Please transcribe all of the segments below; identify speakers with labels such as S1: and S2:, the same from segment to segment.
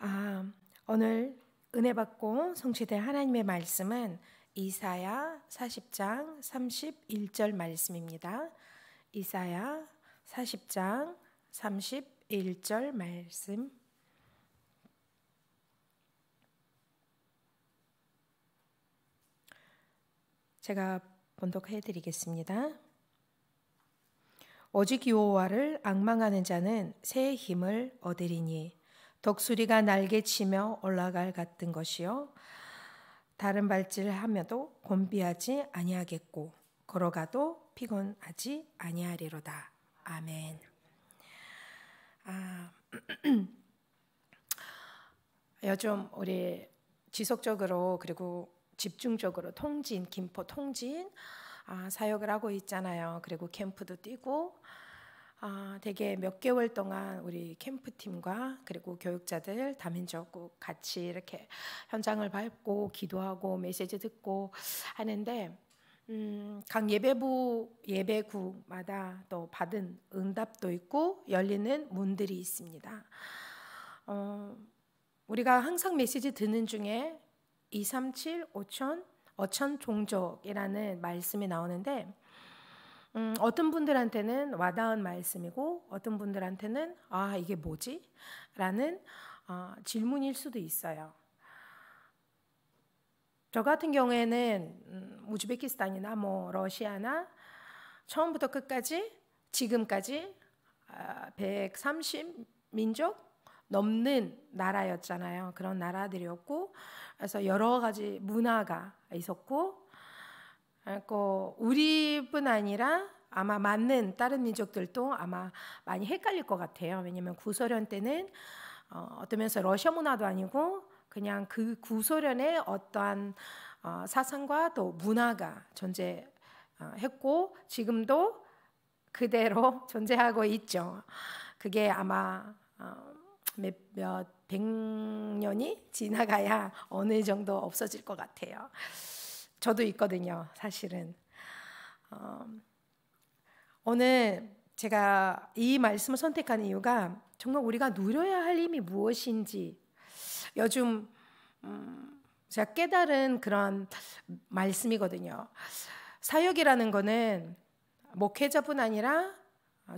S1: 아, 오늘 은혜 받고 성취된 하나님의 말씀은 이사야 40장 31절 말씀입니다. 이사야 40장 31절 말씀. 제가 번독해 드리겠습니다. 오직 여호와를 악망하는 자는 새 힘을 얻으리니 독수리가 날개치며 올라갈 같은 것이요 다른 발질하며도 곤비하지 아니하겠고 걸어가도 피곤하지 아니하리로다. 아멘. 아, 요즘 우리 지속적으로 그리고 집중적으로 통진 김포 통진 아, 사역을 하고 있잖아요. 그리고 캠프도 뛰고 아, 되게 몇 개월 동안 우리 캠프팀과 그리고 교육자들 다민족 같이 이렇게 현장을 밟고 기도하고 메시지 듣고 하는데 음, 각 예배부 예배구마다 또 받은 응답도 있고 열리는 문들이 있습니다. 어, 우리가 항상 메시지 듣는 중에 237 5 0 0 0 어천 종족이라는 말씀이 나오는데 음, 어떤 분들한테는 와닿은 말씀이고 어떤 분들한테는 아 이게 뭐지? 라는 어, 질문일 수도 있어요. 저 같은 경우에는 음, 우즈베키스탄이나 뭐 러시아나 처음부터 끝까지 지금까지 130 아, 민족 넘는 나라였잖아요. 그런 나라들이었고 그래서 여러 가지 문화가 있었고 그리고 그러니까 우리뿐 아니라 아마 맞는 다른 민족들도 아마 많이 헷갈릴 것 같아요. 왜냐하면 구소련 때는 어, 어떤 면서 러시아 문화도 아니고 그냥 그 구소련의 어떠한 어, 사상과 또 문화가 존재했고 어, 지금도 그대로 존재하고 있죠. 그게 아마 어, 몇, 몇 백년이 지나가야 어느 정도 없어질 것 같아요. 저도 있거든요, 사실은. 어, 오늘 제가 이 말씀을 선택한 이유가 정말 우리가 누려야 할 힘이 무엇인지 요즘 음, 제가 깨달은 그런 말씀이거든요. 사역이라는 거는 목회자뿐 아니라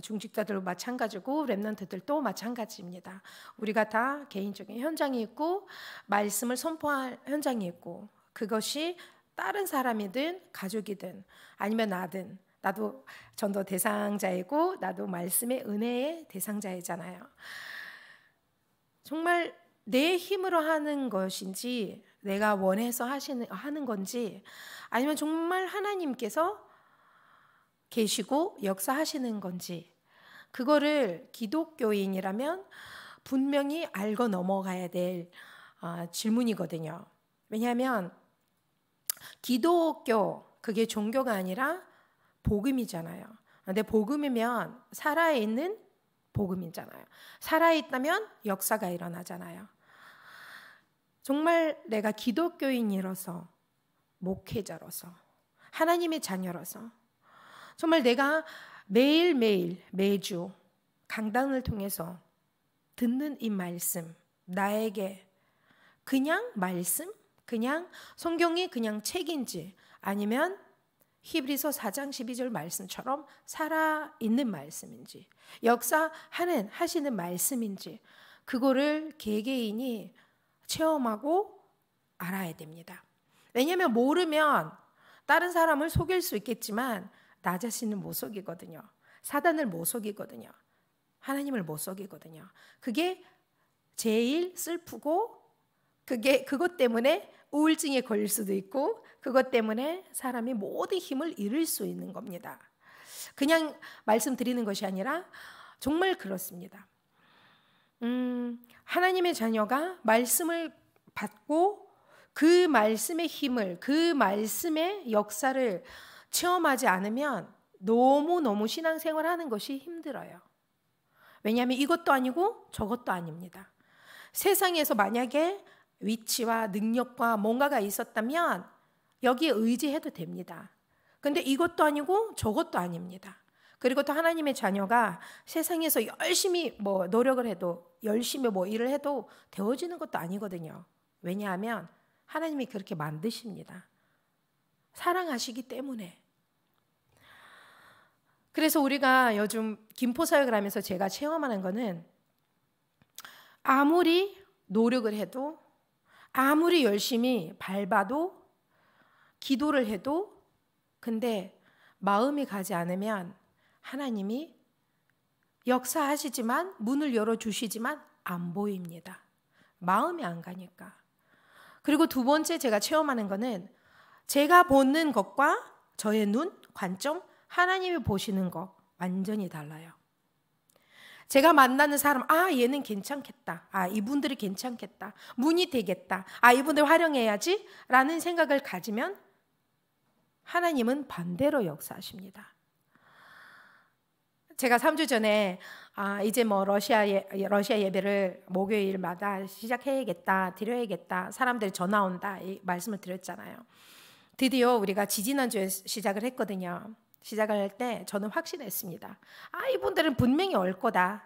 S1: 중직자들도 마찬가지고 랩런트들도 마찬가지입니다. 우리가 다 개인적인 현장이 있고 말씀을 선포할 현장이 있고 그것이 다른 사람이든 가족이든 아니면 나든 나도 전도 대상자이고 나도 말씀의 은혜의 대상자이잖아요. 정말 내 힘으로 하는 것인지 내가 원해서 하시는 하는 건지 아니면 정말 하나님께서 계시고 역사하시는 건지 그거를 기독교인이라면 분명히 알고 넘어가야 될 아, 질문이거든요. 왜냐하면 기독교 그게 종교가 아니라 복음이잖아요. 근데 복음이면 살아있는 복음이잖아요. 살아있다면 역사가 일어나잖아요. 정말 내가 기독교인으로서 목회자로서 하나님의 자녀로서 정말 내가 매일매일 매주 강단을 통해서 듣는 이 말씀 나에게 그냥 말씀 그냥 성경이 그냥 책인지 아니면 히브리서 4장 12절 말씀처럼 살아 있는 말씀인지 역사하는 하시는 말씀인지 그거를 개개인이 체험하고 알아야 됩니다. 왜냐하면 모르면 다른 사람을 속일 수 있겠지만 나 자신은 못 속이거든요. 사단을 못 속이거든요. 하나님을 못 속이거든요. 그게 제일 슬프고 그게 그것 때문에 우울증에 걸릴 수도 있고 그것 때문에 사람이 모든 힘을 잃을 수 있는 겁니다. 그냥 말씀드리는 것이 아니라 정말 그렇습니다. 음, 하나님의 자녀가 말씀을 받고 그 말씀의 힘을, 그 말씀의 역사를 체험하지 않으면 너무너무 신앙생활 하는 것이 힘들어요. 왜냐하면 이것도 아니고 저것도 아닙니다. 세상에서 만약에 위치와 능력과 뭔가가 있었다면 여기에 의지해도 됩니다. 근데 이것도 아니고 저것도 아닙니다. 그리고 또 하나님의 자녀가 세상에서 열심히 뭐 노력을 해도 열심히 뭐 일을 해도 되어지는 것도 아니거든요. 왜냐하면 하나님이 그렇게 만드십니다. 사랑하시기 때문에. 그래서 우리가 요즘 김포 사역을 하면서 제가 체험하는 거는 아무리 노력을 해도 아무리 열심히 밟아도 기도를 해도 근데 마음이 가지 않으면 하나님이 역사하시지만 문을 열어 주시지만 안 보입니다. 마음이 안 가니까. 그리고 두 번째 제가 체험하는 거는 제가 보는 것과 저의 눈, 관점, 하나님이 보시는 거 완전히 달라요. 제가 만나는 사람, 아, 얘는 괜찮겠다. 아, 이분들이 괜찮겠다. 문이 되겠다. 아, 이분들 활용해야지. 라는 생각을 가지면 하나님은 반대로 역사하십니다. 제가 3주 전에 아, 이제 뭐 러시아 예, 러시아 예배를 목요일마다 시작해야겠다, 드려야겠다. 사람들이 전화 온다. 이 말씀을 드렸잖아요. 드디어 우리가 지지난주에 시작을 했거든요. 시작할때 저는 확신했습니다. 아, 이분들은 분명히 올 거다.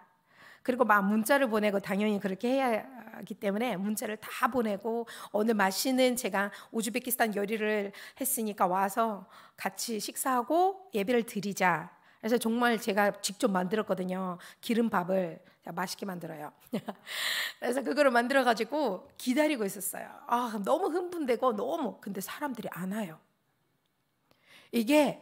S1: 그리고 막 문자를 보내고 당연히 그렇게 해야 하기 때문에 문자를 다 보내고 오늘 맛있는 제가 우즈베키스탄 요리를 했으니까 와서 같이 식사하고 예배를 드리자. 그래서 정말 제가 직접 만들었거든요. 기름밥을 맛있게 만들어요. 그래서 그거를 만들어 가지고 기다리고 있었어요. 아, 너무 흥분되고 너무 근데 사람들이 안 와요. 이게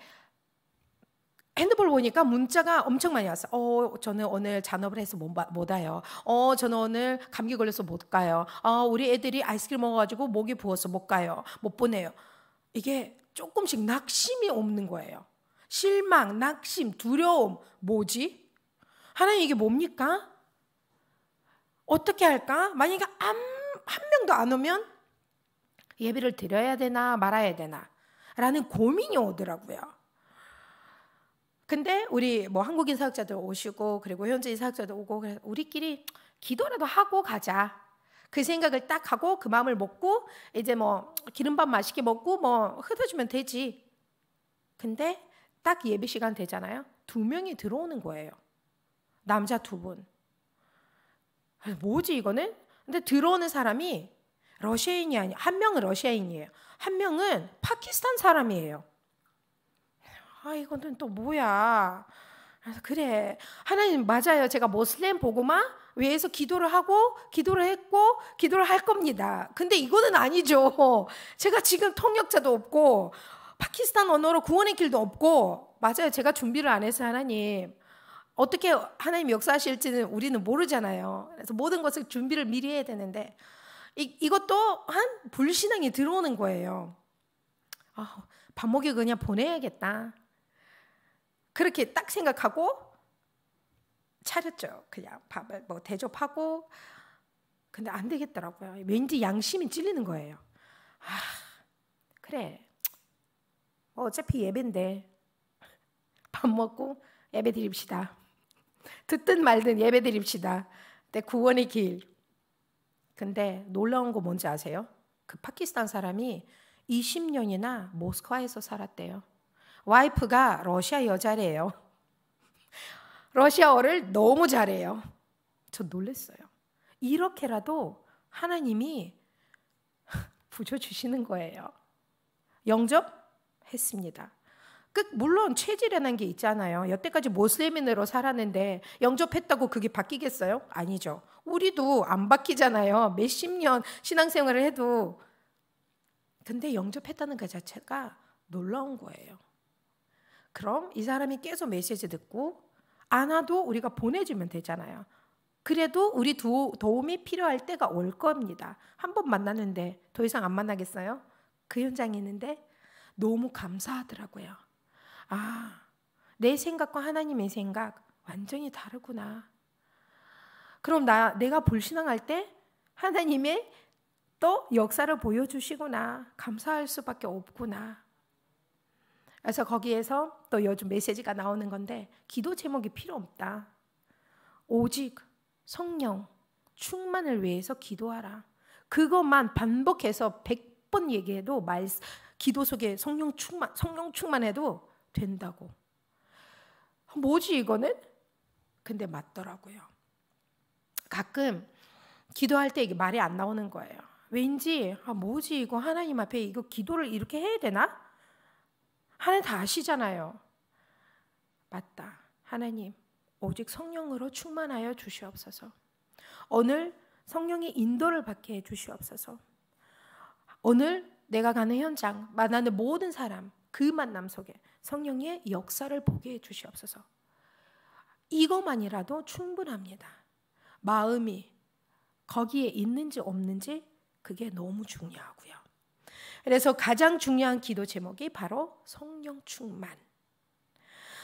S1: 핸드폰 보니까 문자가 엄청 많이 왔어. 요 어, 저는 오늘 잔업을 해서 못, 못 와요. 어, 저는 오늘 감기 걸려서 못 가요. 어, 우리 애들이 아이스크림 먹어가지고 목이 부어서 못 가요. 못 보내요. 이게 조금씩 낙심이 없는 거예요. 실망, 낙심, 두려움, 뭐지? 하나님 이게 뭡니까? 어떻게 할까? 만약에 안, 한 명도 안 오면 예배를 드려야 되나 말아야 되나? 라는 고민이 오더라고요. 근데 우리 뭐 한국인 사역자들 오시고 그리고 현지인 사역자들 오고 그래서 우리끼리 기도라도 하고 가자. 그 생각을 딱 하고 그 마음을 먹고 이제 뭐 기름밥 맛있게 먹고 뭐 흩어지면 되지. 근데 딱예비 시간 되잖아요. 두 명이 들어오는 거예요. 남자 두 분. 뭐지 이거는? 근데 들어오는 사람이 러시아인이 아니 에요한 명은 러시아인이에요. 한 명은 파키스탄 사람이에요. 아 이거는 또 뭐야? 그래서 그래 하나님 맞아요. 제가 모슬렘 보고마 위에서 기도를 하고 기도를 했고 기도를 할 겁니다. 근데 이거는 아니죠. 제가 지금 통역자도 없고 파키스탄 언어로 구원의 길도 없고 맞아요. 제가 준비를 안 해서 하나님 어떻게 하나님 역사하실지는 우리는 모르잖아요. 그래서 모든 것을 준비를 미리 해야 되는데 이, 이것도 한 불신앙이 들어오는 거예요. 아, 밥 먹이 그냥 보내야겠다. 그렇게 딱 생각하고 차렸죠. 그냥 밥을 뭐 대접하고 근데 안 되겠더라고요. 왠지 양심이 찔리는 거예요. 아, 그래. 뭐 어차피 예배인데 밥 먹고 예배 드립시다. 듣든 말든 예배 드립시다. 내 구원의 길. 근데 놀라운 거 뭔지 아세요? 그 파키스탄 사람이 20년이나 모스크바에서 살았대요. 와이프가 러시아 여자래요. 러시아어를 너무 잘해요. 저 놀랬어요. 이렇게라도 하나님이 부조 주시는 거예요. 영접했습니다. 끝 물론 체질이라는 게 있잖아요. 여태까지 모슬림인으로 살았는데 영접했다고 그게 바뀌겠어요? 아니죠. 우리도 안 바뀌잖아요. 몇 십 년 신앙생활을 해도 근데 영접했다는 그 자체가 놀라운 거예요. 그럼 이 사람이 계속 메시지 듣고 안 와도 우리가 보내주면 되잖아요. 그래도 우리 도, 도 움이 필요할 때가 올 겁니다. 한 번 만났는데 더 이상 안 만나겠어요? 그 현장에 있는데 너무 감사하더라고요. 아, 내 생각과 하나님의 생각 완전히 다르구나. 그럼 나 내가 불신앙할 때 하나님의 또 역사를 보여주시구나. 감사할 수밖에 없구나. 그래서 거기에서 또 요즘 메시지가 나오는 건데 기도 제목이 필요 없다. 오직 성령 충만을 위해서 기도하라. 그것만 반복해서 100번 얘기해도 말 기도 속에 성령 충만 성령 충만해도 된다고. 뭐지 이거는? 근데 맞더라고요. 가끔 기도할 때 이게 말이 안 나오는 거예요. 왠지 아 뭐지 이거 하나님 앞에 이거 기도를 이렇게 해야 되나? 하나님 다 아시잖아요. 맞다. 하나님, 오직 성령으로 충만하여 주시옵소서. 오늘 성령의 인도를 받게 해 주시옵소서. 오늘 내가 가는 현장, 만나는 모든 사람, 그 만남 속에 성령의 역사를 보게 해 주시옵소서. 이것만이라도 충분합니다. 마음이 거기에 있는지 없는지 그게 너무 중요하고요. 그래서 가장 중요한 기도 제목이 바로 성령 충만.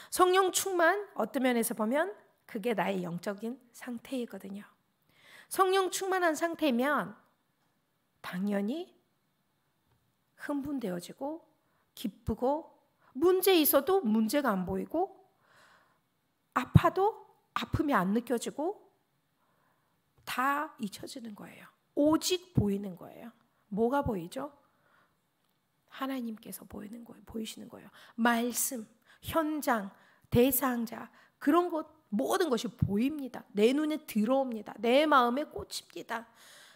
S1: 성령 충만 어떤 면에서 보면 그게 나의 영적인 상태이거든요. 성령 충만한 상태면 당연히 흥분되어지고 기쁘고 문제 있어도 문제가 안 보이고 아파도 아픔이 안 느껴지고 다 잊혀지는 거예요. 오직 보이는 거예요. 뭐가 보이죠? 하나님께서 보이는 거예요. 보이시는 거예요. 말씀, 현장, 대상자 그런 것 모든 것이 보입니다. 내 눈에 들어옵니다. 내 마음에 꽂힙니다.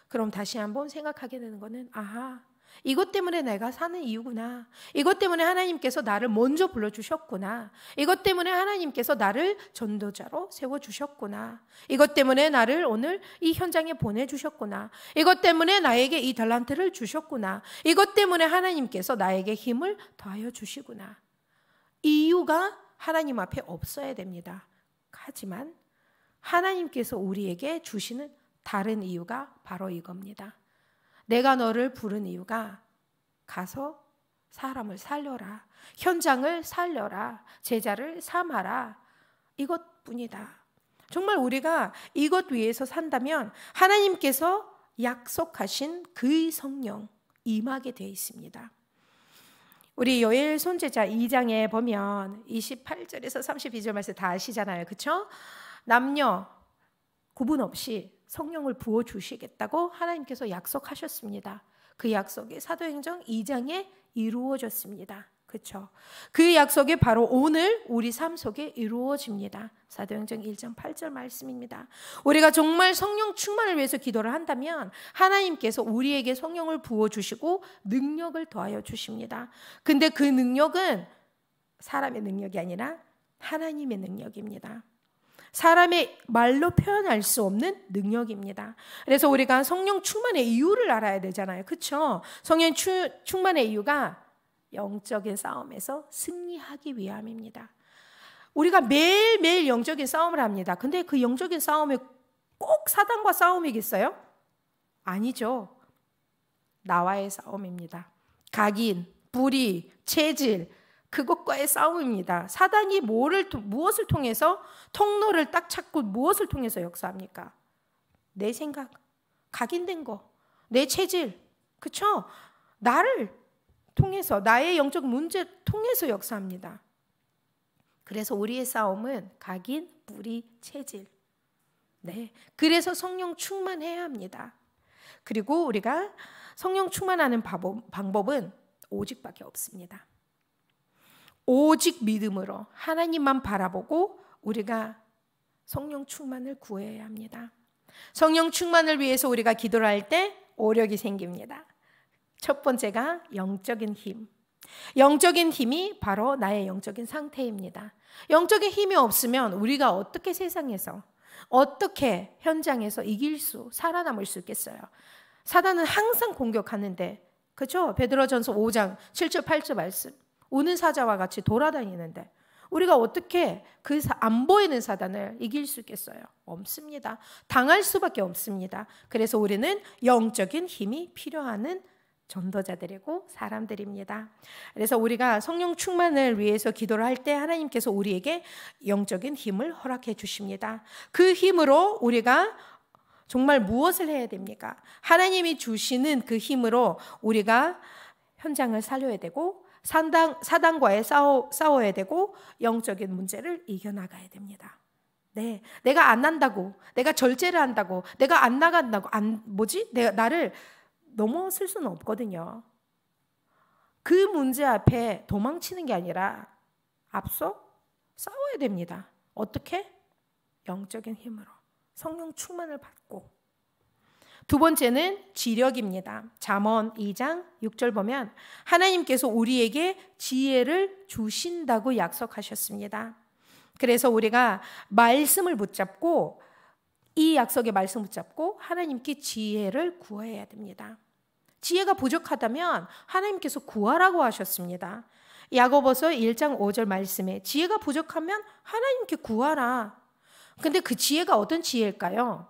S1: 그럼 다시 한번 생각하게 되는 거는 아하 이것 때문에 내가 사는 이유구나. 이것 때문에 하나님께서 나를 먼저 불러주셨구나. 이것 때문에 하나님께서 나를 전도자로 세워주셨구나. 이것 때문에 나를 오늘 이 현장에 보내주셨구나. 이것 때문에 나에게 이 달란트를 주셨구나. 이것 때문에 하나님께서 나에게 힘을 더하여 주시구나. 이유가 하나님 앞에 없어야 됩니다. 하지만 하나님께서 우리에게 주시는 다른 이유가 바로 이겁니다. 내가 너를 부른 이유가 가서 사람을 살려라. 현장을 살려라. 제자를 삼아라. 이것뿐이다. 정말 우리가 이것 위에서 산다면 하나님께서 약속하신 그의 성령 임하게 되어 있습니다. 우리 요엘 손제자 2장에 보면 28절에서 32절 말씀 다 아시잖아요. 그렇죠? 남녀 구분 없이 성령을 부어 주시겠다고 하나님께서 약속하셨습니다. 그 약속이 사도행정 2장에 이루어졌습니다. 그렇죠. 그 약속이 바로 오늘 우리 삶 속에 이루어집니다. 사도행정 1장 8절 말씀입니다. 우리가 정말 성령 충만을 위해서 기도를 한다면 하나님께서 우리에게 성령을 부어 주시고 능력을 더하여 주십니다. 근데 그 능력은 사람의 능력이 아니라 하나님의 능력입니다. 사람의 말로 표현할 수 없는 능력입니다. 그래서 우리가 성령 충만의 이유를 알아야 되잖아요. 그렇죠? 성령 추, 충만의 이유가 영적인 싸움에서 승리하기 위함입니다. 우리가 매일매일 영적인 싸움을 합니다. 근데 그 영적인 싸움에 꼭 사단과 싸움이겠어요? 아니죠. 나와의 싸움입니다. 각인, 불의, 체질, 그것과의 싸움입니다. 사단이 뭐를 무엇을 통해서 통로를 딱 찾고 무엇을 통해서 역사합니까? 내 생각, 각인된 거, 내 체질, 그쵸? 나를 통해서 나의 영적 문제 통해서 역사합니다. 그래서 우리의 싸움은 각인, 뿌리, 체질. 네. 그래서 성령 충만해야 합니다. 그리고 우리가 성령 충만하는 방법은 오직밖에 없습니다. 오직 믿음으로 하나님만 바라보고 우리가 성령 충만을 구해야 합니다. 성령 충만을 위해서 우리가 기도를 할 때 오력이 생깁니다. 첫 번째가 영적인 힘. 영적인 힘이 바로 나의 영적인 상태입니다. 영적인 힘이 없으면 우리가 어떻게 세상에서 어떻게 현장에서 이길 수, 살아남을 수 있겠어요? 사단은 항상 공격하는데, 그죠? 베드로전서 5장 7절 8절 말씀. 우는 사자와 같이 돌아다니는데 우리가 어떻게 그 안 보이는 사단을 이길 수 있겠어요? 없습니다. 당할 수밖에 없습니다. 그래서 우리는 영적인 힘이 필요하는 전도자들이고 사람들입니다. 그래서 우리가 성령 충만을 위해서 기도를 할 때 하나님께서 우리에게 영적인 힘을 허락해 주십니다. 그 힘으로 우리가 정말 무엇을 해야 됩니까? 하나님이 주시는 그 힘으로 우리가 현장을 살려야 되고 사단, 사단과의 싸워, 싸워야 되고 영적인 문제를 이겨나가야 됩니다. 네, 내가 안 한다고, 내가 절제를 한다고, 내가 안 나간다고, 안 뭐지? 내가 나를 넘어설 수는 없거든요. 그 문제 앞에 도망치는 게 아니라 앞서 싸워야 됩니다. 어떻게? 영적인 힘으로 성령 충만을 받고 두 번째는 지력입니다. 잠언 2장 6절 보면 하나님께서 우리에게 지혜를 주신다고 약속하셨습니다. 그래서 우리가 말씀을 붙잡고 이 약속의 말씀 붙잡고 하나님께 지혜를 구해야 됩니다. 지혜가 부족하다면 하나님께서 구하라고 하셨습니다. 야고보서 1장 5절 말씀에 지혜가 부족하면 하나님께 구하라. 근데 그 지혜가 어떤 지혜일까요?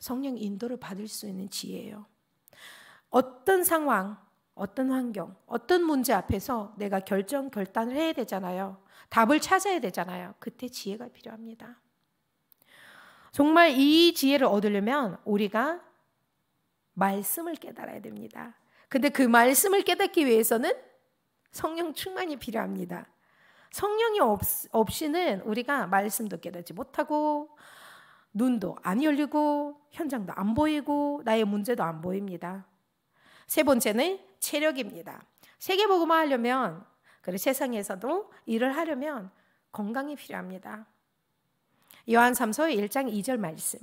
S1: 성령 인도를 받을 수 있는 지혜예요. 어떤 상황, 어떤 환경, 어떤 문제 앞에서 내가 결정, 결단을 해야 되잖아요. 답을 찾아야 되잖아요. 그때 지혜가 필요합니다. 정말 이 지혜를 얻으려면 우리가 말씀을 깨달아야 됩니다. 근데 그 말씀을 깨닫기 위해서는 성령 충만이 필요합니다. 성령이 없, 없이는 우리가 말씀도 깨닫지 못하고 눈도 안 열리고 현장도 안 보이고 나의 문제도 안 보입니다. 세 번째는 체력입니다. 세계복음화 하려면 그리고 세상에서도 일을 하려면 건강이 필요합니다. 요한 3서 1장 2절 말씀.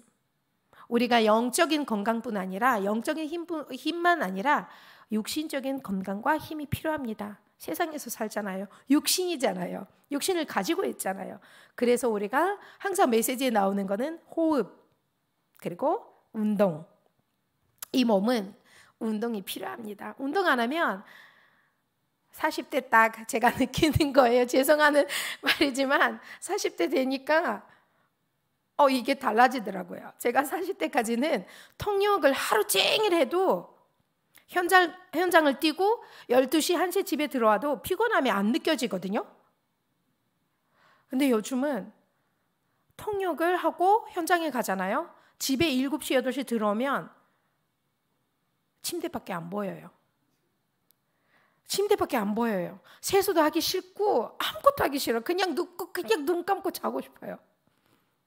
S1: 우리가 영적인 건강뿐 아니라 영적인 힘뿐, 힘만 아니라 육신적인 건강과 힘이 필요합니다. 세상에서 살잖아요. 육신이잖아요. 육신을 가지고 있잖아요. 그래서 우리가 항상 메시지에 나오는 거는 호흡 그리고 운동. 이 몸은 운동이 필요합니다. 운동 안 하면 40대 딱 제가 느끼는 거예요. 죄송하는 말이지만 40대 되니까 어 이게 달라지더라고요. 제가 40대까지는 통역을 하루 종일 해도 현장, 현장을 뛰고 12시, 1시 집에 들어와도 피곤함이 안 느껴지거든요. 근데 요즘은 통역을 하고 현장에 가잖아요. 집에 7시, 8시 들어오면 침대밖에 안 보여요. 침대밖에 안 보여요. 세수도 하기 싫고 아무것도 하기 싫어. 그냥 눕고 그냥 눈 감고 자고 싶어요.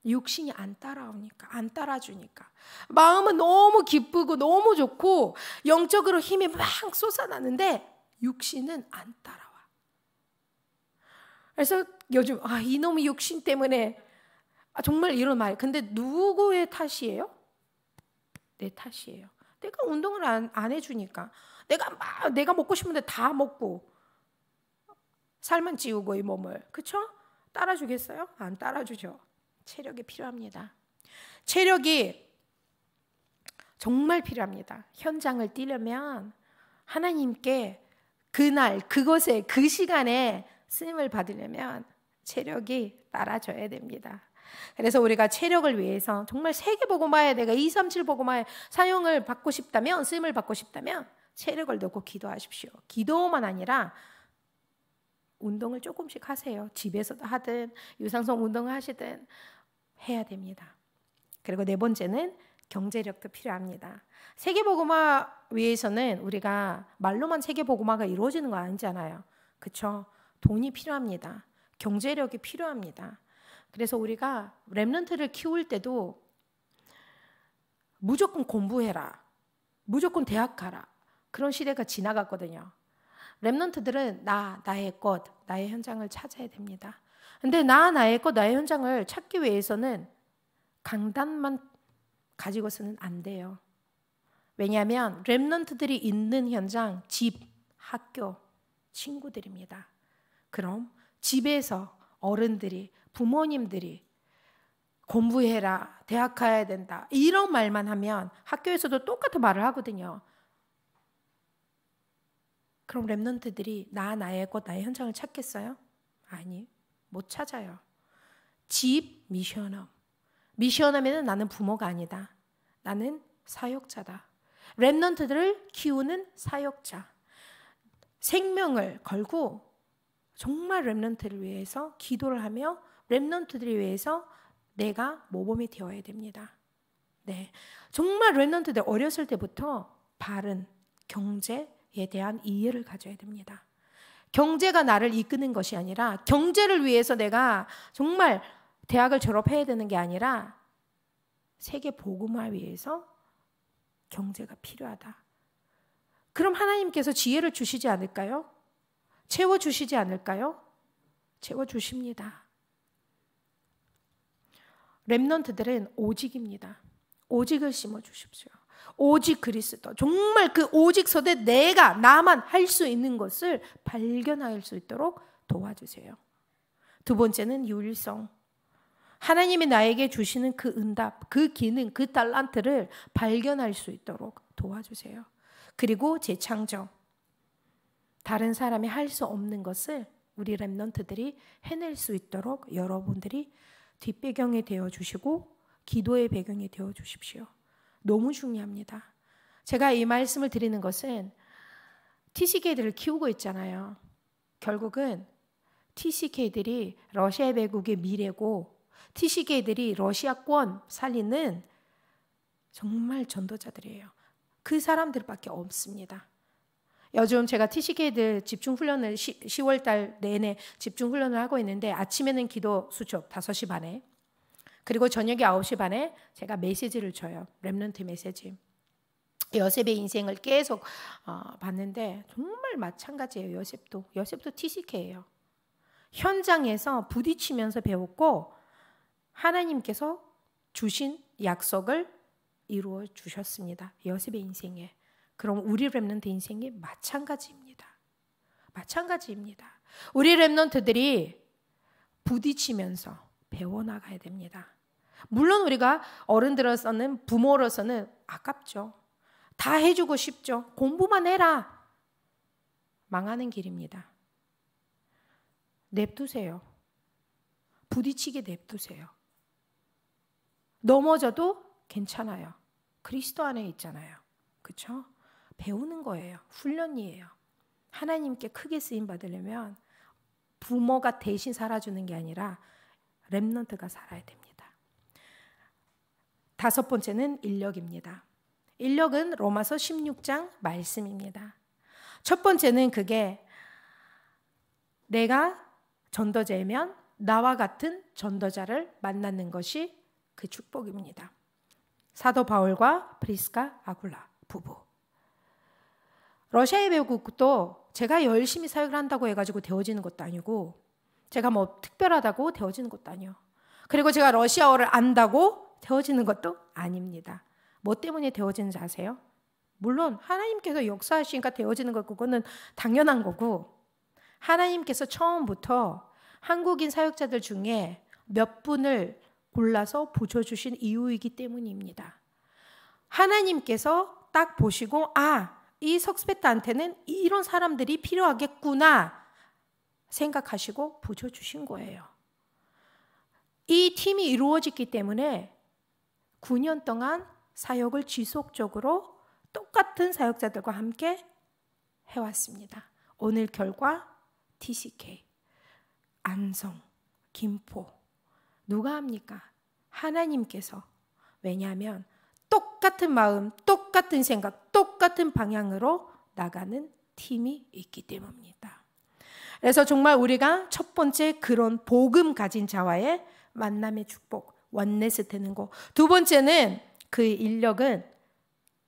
S1: 육신이 안 따라오니까, 안 따라주니까. 마음은 너무 기쁘고 너무 좋고 영적으로 힘이 막 솟아나는데 육신은 안 따라와. 그래서 요즘 아 이놈의 육신 때문에 아, 정말 이런 말. 근데 누구의 탓이에요? 내 탓이에요. 내가 운동을 안, 안 해주니까 내가 막 내가 먹고 싶은데 다 먹고 살만 찌우고 이 몸을 그쵸? 따라주겠어요? 안 따라주죠. 체력이 필요합니다. 체력이 정말 필요합니다. 현장을 뛰려면 하나님께 그날, 그곳에, 그 시간에 쓰임을 받으려면 체력이 따라줘야 됩니다. 그래서 우리가 체력을 위해서 정말 세계 보고마에 내가 2, 3, 7 보고마에 사용을 받고 싶다면 쓰임을 받고 싶다면 체력을 넣고 기도하십시오. 기도만 아니라 운동을 조금씩 하세요. 집에서도 하든 유산소 운동을 하시든 해야 됩니다. 그리고 네 번째는 경제력도 필요합니다. 세계보고마 위에서는 우리가 말로만 세계보고마가 이루어지는 거 아니잖아요. 그쵸? 돈이 필요합니다. 경제력이 필요합니다. 그래서 우리가 랩런트를 키울 때도 무조건 공부해라. 무조건 대학 가라. 그런 시대가 지나갔거든요. 랩런트들은 나, 나의 것, 나의 현장을 찾아야 됩니다. 근데 나, 나의 것, 나의 현장을 찾기 위해서는 강단만 가지고서는 안 돼요. 왜냐하면 랩런트들이 있는 현장, 집, 학교, 친구들입니다. 그럼 집에서 어른들이, 부모님들이 공부해라, 대학 가야 된다, 이런 말만 하면 학교에서도 똑같은 말을 하거든요. 그럼 랩런트들이 나 나의 곳 나의 현장을 찾겠어요? 아니 못 찾아요. 집 미션업 미션업에는 나는 부모가 아니다. 나는 사역자다. 랩런트들을 키우는 사역자. 생명을 걸고 정말 랩런트를 위해서 기도를 하며 랩런트들을 위해서 내가 모범이 되어야 됩니다. 네. 정말 랩런트들 어렸을 때부터 바른 경제, 에 대한 이해를 가져야 됩니다. 경제가 나를 이끄는 것이 아니라 경제를 위해서 내가 정말 대학을 졸업해야 되는 게 아니라 세계 복음화 위해서 경제가 필요하다. 그럼 하나님께서 지혜를 주시지 않을까요? 채워 주시지 않을까요? 채워 주십니다. 렘넌트들은 오직입니다. 오직을 심어 주십시오. 오직 그리스도. 정말 그 오직 서대 내가 나만 할 수 있는 것을 발견할 수 있도록 도와주세요. 두 번째는 유일성. 하나님이 나에게 주시는 그 응답, 그 기능, 그 달란트를 발견할 수 있도록 도와주세요. 그리고 재창조. 다른 사람이 할 수 없는 것을 우리 랩넌트들이 해낼 수 있도록 여러분들이 뒷배경이 되어 주시고 기도의 배경이 되어 주십시오. 너무 중요합니다. 제가 이 말씀을 드리는 것은 TCK들을 키우고 있잖아요. 결국은 TCK들이 러시아 배국의 미래고 TCK들이 러시아권 살리는 정말 전도자들이에요. 그 사람들밖에 없습니다. 요즘 제가 TCK들 집중 훈련을 10, 월달 내내 집중 훈련을 하고 있는데 아침에는 기도 수첩 5시 반에 그리고 저녁에 9시 반에 제가 메시지를 줘요. 랩런트 메시지. 요셉의 인생을 계속 어, 봤는데 정말 마찬가지예요. 요셉도 요셉도 TCK예요. 현장에서 부딪히면서 배웠고 하나님께서 주신 약속을 이루어 주셨습니다. 요셉의 인생에. 그럼 우리 랩런트 인생이 마찬가지입니다. 마찬가지입니다. 우리 랩런트들이 부딪히면서 배워나가야 됩니다. 물론 우리가 어른들로서는 부모로서는 아깝죠. 다 해주고 싶죠. 공부만 해라. 망하는 길입니다. 냅두세요. 부딪히게 냅두세요. 넘어져도 괜찮아요. 그리스도 안에 있잖아요. 그쵸 배우는 거예요. 훈련이에요. 하나님께 크게 쓰임 받으려면 부모가 대신 살아주는 게 아니라 렘런트가 살아야 됩니다. 다섯 번째는 인력입니다. 인력은 로마서 16장 말씀입니다. 첫 번째는 그게 내가 전도자이면 나와 같은 전도자를 만나는 것이 그 축복입니다. 사도 바울과 브리스카 아굴라 부부. 러시아의 외국도 제가 열심히 사역을 한다고 해가지고 되어지는 것도 아니고 제가 뭐 특별하다고 되어지는 것도 아니요. 그리고 제가 러시아어를 안다고 되어지는 것도 아닙니다. 뭐 때문에 되어지는지 아세요? 물론 하나님께서 역사하시니까 되어지는 것 그거는 당연한 거고 하나님께서 처음부터 한국인 사역자들 중에 몇 분을 골라서 보여주신 이유이기 때문입니다. 하나님께서 딱 보시고 아, 이 석스페트한테는 이런 사람들이 필요하겠구나 생각하시고 부쳐주신 거예요. 이 팀이 이루어졌기 때문에 9년 동안 사역을 지속적으로 똑같은 사역자들과 함께 해왔습니다. 오늘 결과 TCK, 안성, 김포 누가 합니까? 하나님께서 왜냐하면 똑같은 마음, 똑같은 생각, 똑같은 방향으로 나가는 팀이 있기 때문입니다. 그래서 정말 우리가 첫 번째 그런 복음 가진 자와의 만남의 축복, 원네스 되는 거. 두 번째는 그 인력은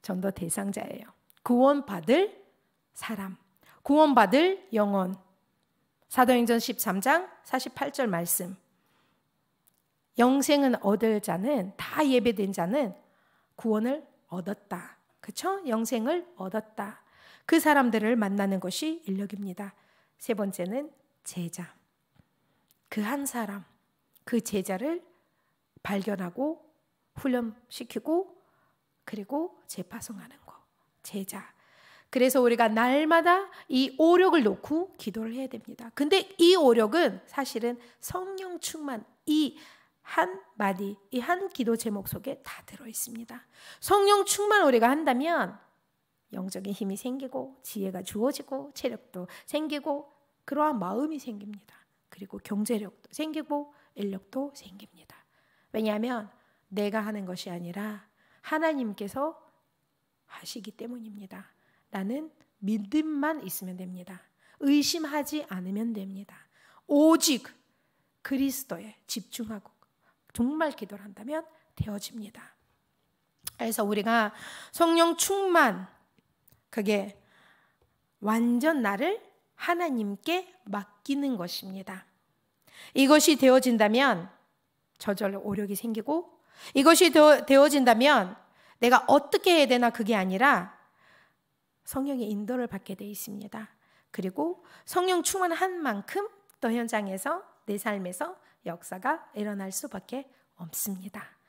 S1: 전도 대상자예요. 구원받을 사람, 구원받을 영혼. 사도행전 13장 48절 말씀. 영생은 얻을 자는 다 예배된 자는 구원을 얻었다. 그렇죠? 영생을 얻었다. 그 사람들을 만나는 것이 인력입니다. 세 번째는 제자. 그 한 사람, 그 제자를 발견하고 훈련시키고 그리고 재파송하는 거. 제자. 그래서 우리가 날마다 이 오력을 놓고 기도를 해야 됩니다. 근데 이 오력은 사실은 성령 충만 이 한 마디, 이 한 기도 제목 속에 다 들어 있습니다. 성령 충만 우리가 한다면 영적인 힘이 생기고 지혜가 주어지고 체력도 생기고 그러한 마음이 생깁니다. 그리고 경제력도 생기고 인력도 생깁니다. 왜냐하면 내가 하는 것이 아니라 하나님께서 하시기 때문입니다. 라는 믿음만 있으면 됩니다. 의심하지 않으면 됩니다. 오직 그리스도에 집중하고 정말 기도를 한다면 되어집니다. 그래서 우리가 성령 충만, 그게 완전 나를 하나님께 맡기는 것입니다. 이것이 되어진다면 저절로 오력이 생기고 이것이 되어진다면 내가 어떻게 해야 되나 그게 아니라 성령의 인도를 받게 돼 있습니다. 그리고 성령 충만한 만큼 또 현장에서 내 삶에서 역사가 일어날 수밖에 없습니다.